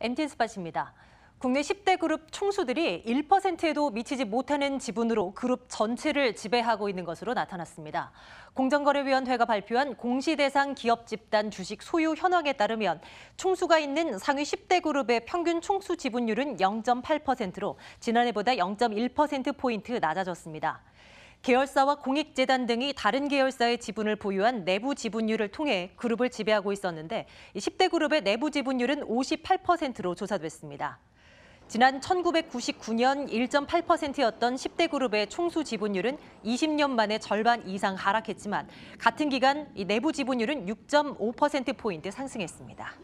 MT스팟입니다. 국내 10대 그룹 총수들이 1%에도 미치지 못하는 지분으로 그룹 전체를 지배하고 있는 것으로 나타났습니다. 공정거래위원회가 발표한 공시대상 기업 집단 주식 소유 현황에 따르면 총수가 있는 상위 10대 그룹의 평균 총수 지분율은 0.8%로 지난해보다 0.1%포인트 낮아졌습니다. 계열사와 공익재단 등이 다른 계열사의 지분을 보유한 내부 지분율을 통해 그룹을 지배하고 있었는데 10대 그룹의 내부 지분율은 58%로 조사됐습니다. 지난 1999년 1.8%였던 10대 그룹의 총수 지분율은 20년 만에 절반 이상 하락했지만 같은 기간 내부 지분율은 6.5%포인트 상승했습니다.